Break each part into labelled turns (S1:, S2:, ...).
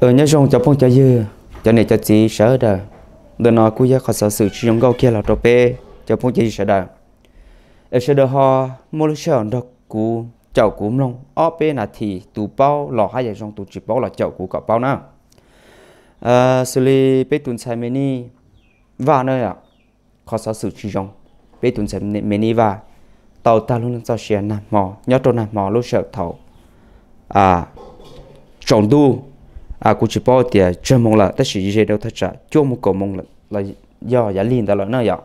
S1: ở ừ, nhà trong cháu phong cháu dư cho này cháu chỉ sợ đó đừng nói cú giác khó sợ sự trong câu kia là trope, bê phong phong cháu sợ đó ở sợ đó họ mua lúc sợ đó cú cháu cú long, ở bê là thì tụ bao lọ hai giờ trong tụ chỉ bao là cháu cú cọ bao nữa à xử lý bê tuần sai mê ni và nơi ạ khó sợ sự trong bê tuần sai mê ni và tàu ta luôn cho xe nằm mò nhớ trôn nằm mò lúc sợ thầu à trộn đu à cú chỉ bảo tiền chưa mong là tất sự gì đâu thật ra chưa một cầu mong là là do giá liền à, đó là nơi vậy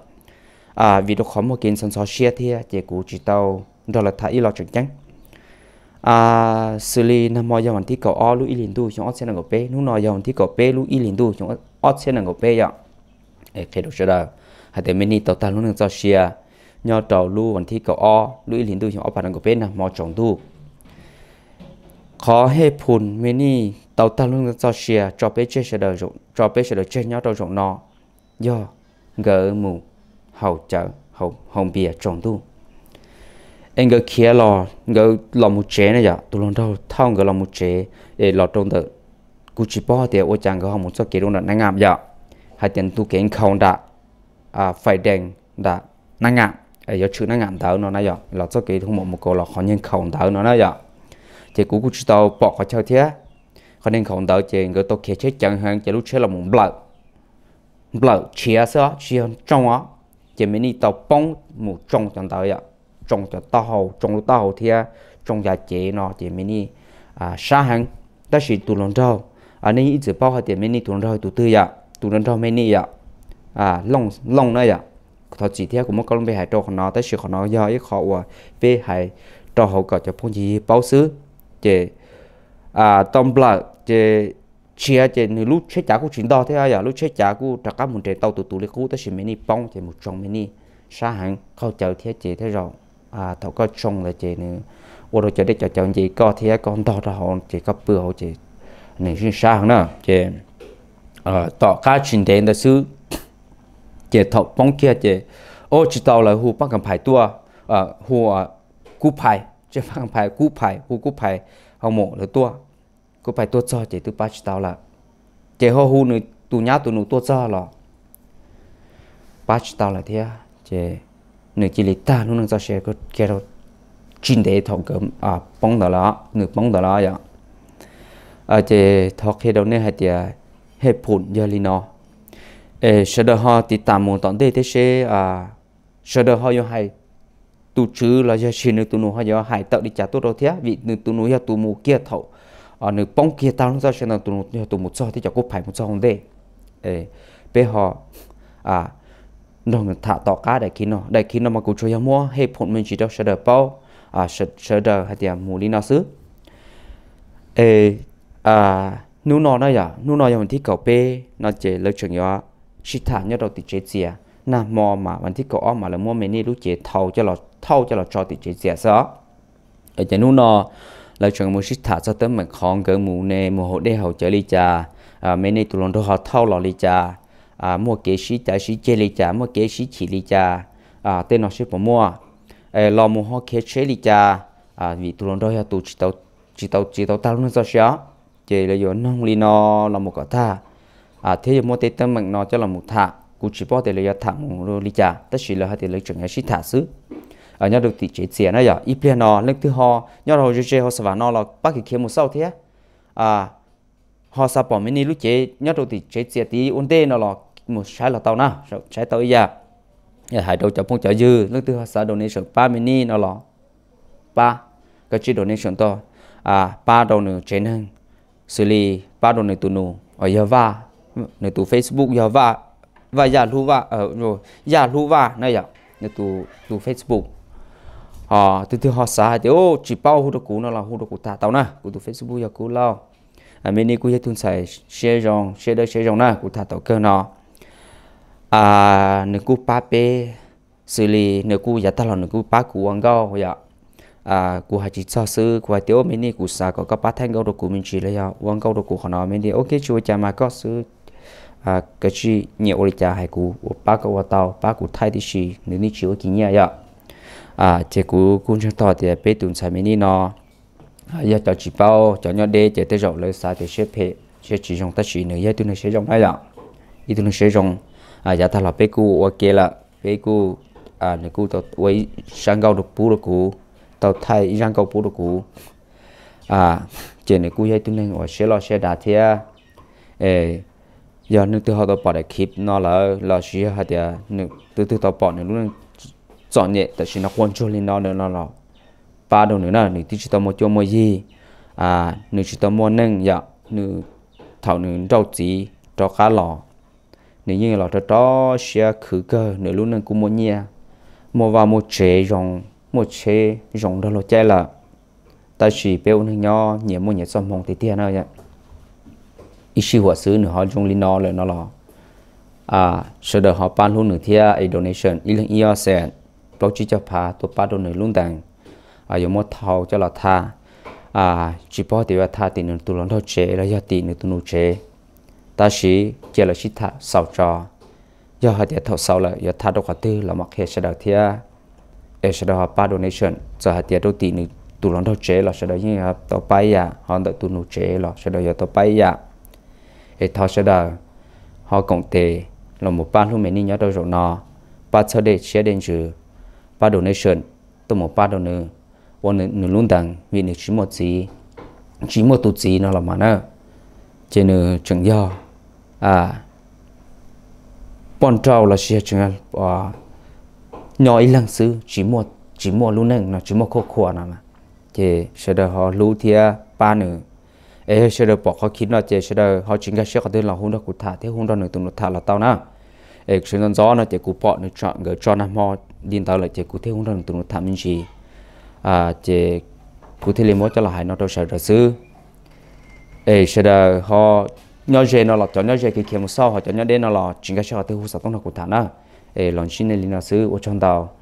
S1: à vì đó khó một kiện sản xuất xe thì chỉ cú chỉ tàu đó là thay lo chuyện chăng à xử lý năm mọi dòng thì cầu o lũ ilin tu chúng sẽ là ngọc bê lúc nào dòng thì cầu bê lũ ilin tu chúng ót sẽ là ngọc bê vậy ấy cái đồ sơ đó hãy để mình đi tàu ta lúc nào cho xe nhau tàu lũ vẫn thì cầu o lũ ilin tu chúng ót phải là ngọc bê nè mọi chồng tu khó hết phun mình tàu ta luôn cho xe cho bé chơi xe đời rộng cho bé xe đời chơi nhau đâu rộng nó do gỡ mù hậu chợ hậu hồng bìa trồng tu anh gỡ kia lò gỡ lò một chế này giờ tôi luôn đâu thao gỡ lò một chế để lò trong tự cú chỉ bỏ thì ô chàng gỡ hồng một số kia luôn là nang ngạm giờ dạ. hai tiền tu kiến không đã à phải đèn đã nang ngạm ở giờ chữ nang ngạm tao nó nãy giờ dạ. lò số kia không một một câu lò khó nhân không tao nó nãy giờ dạ. thì cú cú chỉ tao bỏ khỏi chơi thế คนนึงของเดาเจงก็ตัวเขียเชื่อจังหังจะรู้เชื่อละมุนเปล่าเปล่าเชียเสือเชียจงอ่ะจะไม่นี่ตัวป้องหมู่จงจังเดาอ่ะจงจะเต้าจงรู้เต้าเทียจงจะเจเนาะจะไม่นี่อ่าชาหังแต่สิตุลนเดาอันนี้อีกจะป้าเขาจะไม่นี่ตุลนเดาตุตื้ออ่ะตุลนเดาไม่นี่อ่ะอ่าลงลงเนี่ยอ่ะเขาจีเทียกูมันก็ลงไปหายตัวของน้องแต่สิของน้องย่ออีกขอว่าไปหายตัวเขาก็จะพุ่งจีเป้าซื้อเจอ่าต้มเปล่า chế chia chế nếu lúc chế trả của chính đó thế à giờ lúc chế trả của trả các môn trẻ tàu tụ tụ lấy cú tới xin mình đi bông chế một trong mình đi xa hàng khâu chờ thế chế thế à, rồi à thầu có trong là chế nữa ô đồ chế để chờ chờ gì có thế còn đó ra họ chế có bữa họ chế này xin xa hàng nữa chế ờ à, tọ cá chính đến là xứ chế thầu bông kia chế ô chỉ tàu là hù bắc cầm phải tua ờ hù cú phải chế bắc cầm phải cú phải hù cú phải họ mộ là tua ก็ไปตัวจอเจตุปัจตาวละเจฮอฮูนึตูญาตูนูตัวจอหรอปัจตาวละเทียเจนึกิลิตานุนังจอเชก็เกโรจินเดทองเกิมอ่าป้องดอละนึป้องดอละอย่างอาเจทอกเฮดเนี่ยเตียเฮผุนเยลินอเอชดฮอติตามมูตอนเดเตเชอ่าชดฮอยให้ตูชื้อเราจะชินตุนูฮอยให้ตักดิจาตุโรเทียวิตุนูยาตูมูเกียเถา ở ờ, nữ bóng kia tao nó ra xem là tụi tụi một so thì cho cúp phải một so không đê ê bé họ à nó thả tỏ cá đại khi nó đại khi nó mà cũng cho nhau mua hay phụng mình chỉ đâu sẽ đỡ bao à sẽ sợ đỡ hay tiền mua đi nó xứ ê à nu nó nói à nu nó giờ mình thích cậu bé nó chơi lấy chuyện gì nhỏ chỉ thả nhớ đầu thì chơi gì à na mò mà mình thích cậu mà là mua mình đi lúc chơi thâu cho là thâu cho là cho thì chơi gì à sợ ở trên nu nó lời chuyện mua chút thả cho tới mà con cỡ mù nè mù hộ đế hậu trở đi trà à mấy nay tụi lòng đồ họ thâu lò đi trà à mua kế sĩ trái sĩ chê đi trà mua kế sĩ chỉ đi trà à tên nó sẽ bỏ mua à lò mù họ kế chế đi trà à vì tụi lòng đồ họ tụi chỉ tàu chỉ tàu chỉ tàu tao nó sao xéo chỉ là do nông li nó là một cái thà à thế giờ mua tê tâm mình nó cho là một thà cũng chỉ bỏ tê là do thà mù đi cha tất nhiên là hai tê lấy chuyện cái sĩ thả xứ ở à, nhau được tỷ chế tiền này giờ ít tiền nó lên thứ ho nhau rồi chơi họ sờ nó là bác kỳ kiếm một sau thế à họ sờ bỏ mình lúc chế nhau được tỷ chế tiền tí ổn định nó là một trái là tàu nào trái tàu giờ hải đầu chọc phong chợ dư lúc thứ họ sờ donation ba mini nó là ba cái chữ donation to à ba đầu nửa chế hơn xử lý ba đầu này tụ nụ ở giờ va nửa tụ facebook giờ va và giả lưu va ở ờ, rồi giả lưu va này giờ à. nửa tụ tụ facebook họ ờ, từ từ họ xả thì ô chỉ bao hút được cú nó là hút được cú ta tao na của tu facebook ya cú lao à mình đi cú ya thun xài share dòng share đây share dòng na của ta tao kêu nó à nếu cú ba bê xử lý nếu cú giả ta là nếu cú ba cú ăn gạo vậy à cú hay chỉ cho sư cú hay tiêu mình đi cú xả có các ba thanh gạo được cú mình chỉ lấy ya ăn gạo được cú họ nó mình đi ok chú cha mà có sư à cái gì nhiều người cha hay cú ba cú tao ba cú thay thì gì nếu như chỉ có kinh nghiệm vậy à chế cú cũng chẳng tỏ thì bé tụn xài mini nó à, giờ cho chỉ bao cho nhau đê chế tới rộng lấy xa thì sẽ phê sẽ chỉ dùng ta chỉ nữa giờ tôi nói sẽ dùng hay là ít tôi nói sẽ dùng à giờ ta là bé cú ok là bé cú à nó cú tao quay sang gạo được bù được cú tao thay sang gạo bù được cú à chế này cú giờ tôi nó ở sẽ lo sẽ đạt thế ê giờ nước tôi học tao bỏ để kịp nó là là sẽ hạt giờ nước tôi tôi tao bỏ nữa luôn chọn nhẹ tại vì nó control lên nó nó nó ba đồng nữa là nữ tí chỉ tao mua cho mua gì à nữ chỉ tao mua nâng dạ nữ thảo nữ rau chỉ rau cá lò nữ như là cho đó sẽ khử cơ nữ luôn nâng cũng mua nhia mua vào mua chế dòng, mua chế dòng đó là chơi là tại vì béo nữ nhỏ nhẹ mua nhẹ xong mong tí tiền nữa vậy, ít xíu hòa xứ nữ họ trong linh nó là nó là à sau đó họ ban luôn nửa thia a donation ít lần yêu bao chi cho phá tổ ba đồ nơi luôn đàng à yêu một thầu cho là tha à chỉ bỏ thì là tha thì nó tu lon thâu chế là do thì nó tu nô chế ta chỉ chỉ là chỉ tha sau cho do hạt địa thâu sau là do tha đâu có tư là mặc hệ sẽ đầu thia hệ sẽ đầu ba đồ nation giờ hạt địa đầu tị nó tu lon thâu chế là sẽ đầu như tổ bay à hoàn đợi tu nô chế là sẽ đầu do tổ bay à hệ thâu sẽ đầu họ cộng tề là một ban mình nay nhớ đâu rồi nọ, ba sau đây sẽ đến chữ pa donation tôi một pa donor bọn nó luôn đằng vì nó chỉ một gì chỉ một tổ chức nó là mà nó trên nó chẳng do à bọn trâu là xe chẳng à nhỏ ít lăng sư chỉ một chỉ một luôn nè nó chỉ một khó khô nào mà thì sẽ được họ lưu thia ba nữa ấy sẽ được bỏ họ kín nó thì sẽ được họ chính cái sẽ có tên là hôm đó cụ thả thế hôm đó nữa tụi nó thả là tao nè, ấy sẽ nó gió nó thì cụ bỏ nó chọn người cho nam họ điên tạo là chế cụ thể hướng rằng từ một tham minh gì à chế cụ thể liên mối cho là hai nó đâu sợ rồi sư ê sợ là họ nhớ gì nó là cho nhớ gì cái kia một sau họ cho nhớ đến nó là chính cái sao thì hú sao tông nó cụ thể nữa ê lần xin này liên là sư ở trong tàu